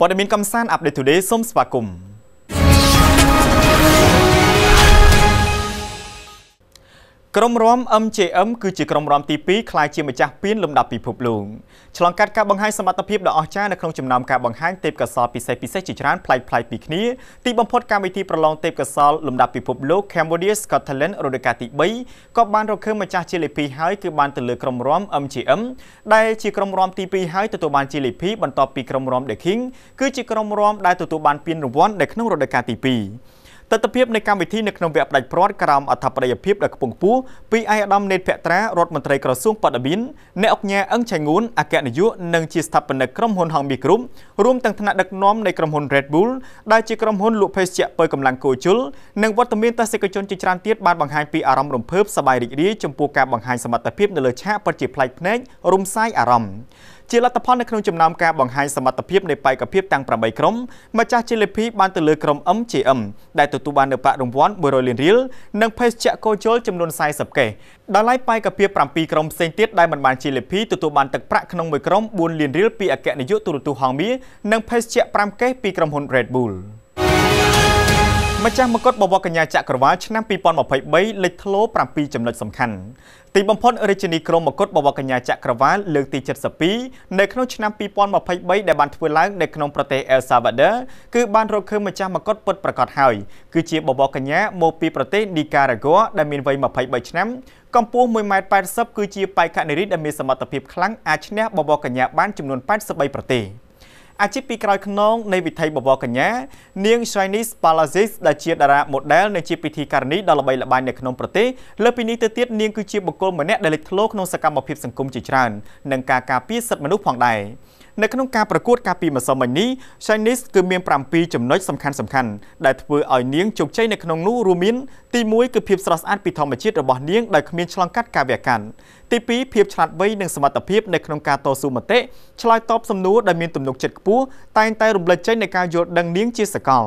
ព័ត៌មានកំសាន្ត Update Today សូមស្វាគមន៍ក្រុមរាំ MJM គឺជាក្រុមរាំទី2ខ្លាយជាម្ចាស់ពានលំដាប់ពិភពលោកឆ្លងកាត់ការបង្ហាញសមត្ថភាពដ៏អស្ចារ្យនៅក្នុងចំណោមការបង្ហាញទេពកោសល្យពិសេសពិសេសជាច្រើនប្លែកៗពីគ្នាទីបំផុតកម្មវិធីប្រឡងទេពកោសល្យលំដាប់ពិភពលោក Cambodia Scotland រដូវកាលទី3ក៏បានរកឃើញម្ចាស់ជាលេខ2ហើយគឺបានទៅលើក្រុមរាំ MJM ដែលជាក្រុមរាំទី2ហើយទទួលបានជាលេខ2បន្ទាប់ពីក្រុមរាំ The King គឺជាក្រុមរាំដែលទទួលបានពានរង្វាន់នៅក្នុងរដូវកាលទី2ទស្សនវិជ្ជានៃកម្មវិធីនៅក្នុងវគ្គផ្ដាច់ព្រាត់ក្រោមអធិបតីភាពដែលកំពុងពូពីឯកឧត្តមនេតភក្ត្រារដ្ឋមន្ត្រីក្រសួងបដិមានអ្នកអង្គការអឹងឆៃងួនអគ្គនាយកនិងជាស្ថាបនិកក្រុមហ៊ុនហងមីក្រុមរួមទាំងថ្នាក់ដឹកនាំនៃក្រុមហ៊ុន Red Bull ដែលជាក្រុមហ៊ុនលក់ភេសជ្ជៈពើកម្លាំងគោជលនិងវត្តមានតសិកជនជាច្រើនទៀតបានបង្ហាញពីអារម្មណ៍រំភើបសប្បាយរីករាយចំពោះការបង្ហាញសមត្ថភាពនៅលើឆាកពិតជាប្លែកភ្នែករំសាយអារម្មណ៍ជាលទ្ធផលនៅក្នុងចំណោមការបង្ហាញសមត្ថភាពនៃបេក្ខភាពទាំង8ក្រុមម្ចាស់ជ័យលាភីបានទៅលើក្រុម MJM ដែលទទួលបាននូវប្រាក់រង្វាន់100លានរៀលនិងភេសជ្ជៈកោជលចំនួន40កេសដោយឡែកបេក្ខភាព7ក្រុមផ្សេងទៀតដែលមិនបានជ័យលាភីទទួលបានទឹកប្រាក់ក្នុងមួយក្រុម4លានរៀលពីអគ្គនាយកទូរទស្សន៍ហងមាសនិងភេសជ្ជៈ5កេសពីក្រុមហ៊ុន Red Bull ម្ចាស់មកុដបវរកញ្ញាចក្រវាលឆ្នាំ2023លេចធ្លោ7ចំណុចសំខាន់ទីបំផុតរាជនីក្រមមកុដបវរកញ្ញាចក្រវាលលើកទី72នៅក្នុងឆ្នាំ2023ដែលបានធ្វើឡើងនៅក្នុងប្រទេសអេលសាវ៉ាដ័រគឺបានរកឃើញម្ចាស់មកុដពិតប្រាកដហើយគឺជាបវរកញ្ញាមកពីប្រទេសនីការ៉ាហ្គួដែលមានវ័យ23ឆ្នាំកម្ពស់1.80ម៉ែត្រគឺជាបេក្ខនារីដែលមានសមត្ថភាពខ្លាំងអាចឈ្នះបវរកញ្ញាបានចំនួន83ប្រទេស។អាជីពពីក្រោយខ្នងនៃវិថីបវរកញ្ញានាង Chinese Palazis ដែលជាតារា model និងជាពិធីការនីដ៏ល្បីល្បាញនៅក្នុងប្រទេសលើពីនេះទៅទៀតនាងគឺជាបុគ្គលម្នាក់ដែលលេចធ្លោក្នុងសកម្មភាពសង្គមជាច្រើននិងការការពារសិទ្ធិមនុស្សផងដែរនៅក្នុងការប្រកួតកាលពីម្សិលមិញនេះ Chinese គឺមាន7ចំណុចសំខាន់សំខាន់ដែលធ្វើឲ្យនាងជោគជ័យនៅក្នុងនោះរួមមានទី1គឺភាពស្រស់ស្អាតពីធម្មជាតិរបស់នាងដោយគ្មានឆ្លងកាត់ការវះកាត់ទី2ភាពឆ្លាតវៃនិងសមត្ថភាពនៅក្នុងការតស៊ូមតិឆ្លើយតបសំណួរដែលមានទំនុកចិត្តខ្ពពស់តែងតែរំលឹកចេញនៃការយល់ដឹងនាងជាសកល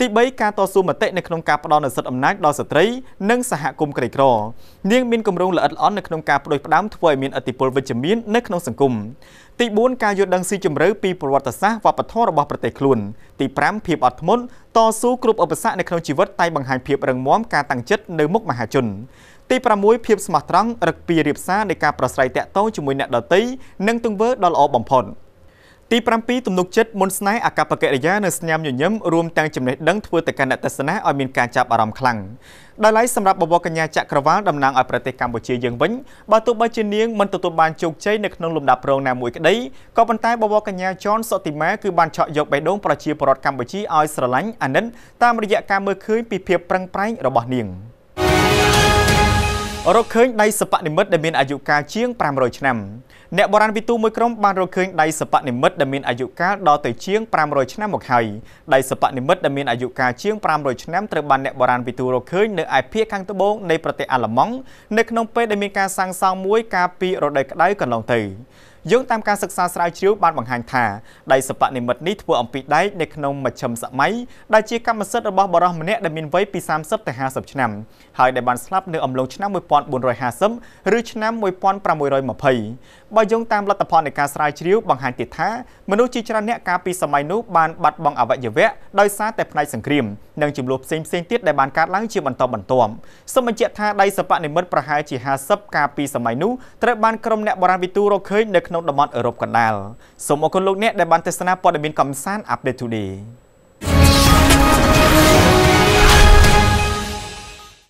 ទី3ការតស៊ូមតិនៅក្នុងការផ្ដល់នូវសិទ្ធិអំណាចដល់ស្ត្រីនិងសហគមន៍ក្រីក្រនាងមានគម្រោងល្អិតល្អន់នៅក្នុងការផ្ដួចផ្ដើមធ្វើឲ្យមានអធិបុលវិជ្ជមាននៅក្នុងសង្គមទី4ការយល់ដឹងស៊ីជម្រៅពីប្រវត្តិសាស្ត្រវប្បធម៌របស់ប្រទេសខ្លួនទី5ភាពអត់ធ្មត់តស៊ូគ្រប់ឧបសគ្គនៅក្នុងជីវិតតែបង្ហាញភាពរឹងមាំការតាំងចិត្តនៅមុខមហាជនទី6ភាពស្មោះត្រង់រឹកពីរៀបសារនៃការប្រស្រ័យតាក់ទងជាមួយអ្នកដទៃនិងទង្វើដ៏ល្អបំផុត។ទី7ទំនុកចិត្តមុនស្នេហ៍អកប្បកិរិយានៅស្ញាំញញឹមរួមទាំងចំណេះដឹងធ្វើទៅកាន់អ្នកទស្សនាឲ្យមានការចាប់អារម្មណ៍ខ្លាំងដោយឡែកសម្រាប់បវរកញ្ញាចក្រវាលតំណាងឲ្យប្រទេសកម្ពុជាយើងវិញបើទោះបីជានាងមិនទទួលបានជោគជ័យនៅក្នុងលំដាប់រងណាមួយក្តីក៏ប៉ុន្តែបវរកញ្ញាចនសុតិមាគឺបានឆក់យកបេះដូងប្រជាពលរដ្ឋកម្ពុជាឲ្យស្រឡាញ់អាណិតតាមរយៈការមើលឃើញពីភាពប្រឹងប្រែងរបស់នាងរកឃើញដៃសិប្បនិមិត្តដែលមានអាយុកាលជាង500ឆ្នាំអ្នកបុរាណវិទូមួយក្រុមបានរកឃើញដៃសិប្បនិមិត្តដែលមានអាយុកាលដល់ទៅជាង500ឆ្នាំមកហើយដៃសិប្បនិមិត្តដែលមានអាយុកាលជាង500ឆ្នាំត្រូវបានអ្នកបុរាណវិទូរកឃើញនៅឯភាគខាងត្បូងនៃប្រទេសអាល្លឺម៉ង់នៅក្នុងពេលដែលមានការសាងសង់មួយកាលពីរដូវក្តៅកន្លងទៅយោងតាមការសិក្សាស្រាវជ្រាវបានបង្ហាញថាដីសិប្បនិមិត្តនេះធ្វើអំពីដែកនៅក្នុងមជ្ឈិមសម័យដែលជាកម្មសិទ្ធិរបស់បរិសម្នាក់ដែលមានវ័យពី30ទៅ50ឆ្នាំហើយដែលបានស្លាប់នៅអំឡុងឆ្នាំ1450ឬឆ្នាំ1520បើយោងតាមលទ្ធផលនៃការស្រាវជ្រាវបង្ហាញទៀតថាមនុស្សជាច្រើនអ្នកកាលពីសម័យនោះបានបាត់បង់អវយវៈដោយសារតែផ្នែកសង្គ្រាមនិងចំនួនផ្សេងផ្សេងទៀតដែលបានកើតឡើងជាបន្តបន្ទាប់សូមបញ្ជាក់ថាដៃសិប្បនិមិត្តប្រហែលជា50កាលពីសម័យនោះត្រូវបានក្រុមអ្នកបុរាណវិទូរកឃើញនៅក្នុងតំបន់អឺរ៉ុបកណ្ដាលសូមអរគុណលោកអ្នកដែលបានទស្សនាព័ត៌មានកំសាន្ត Update Today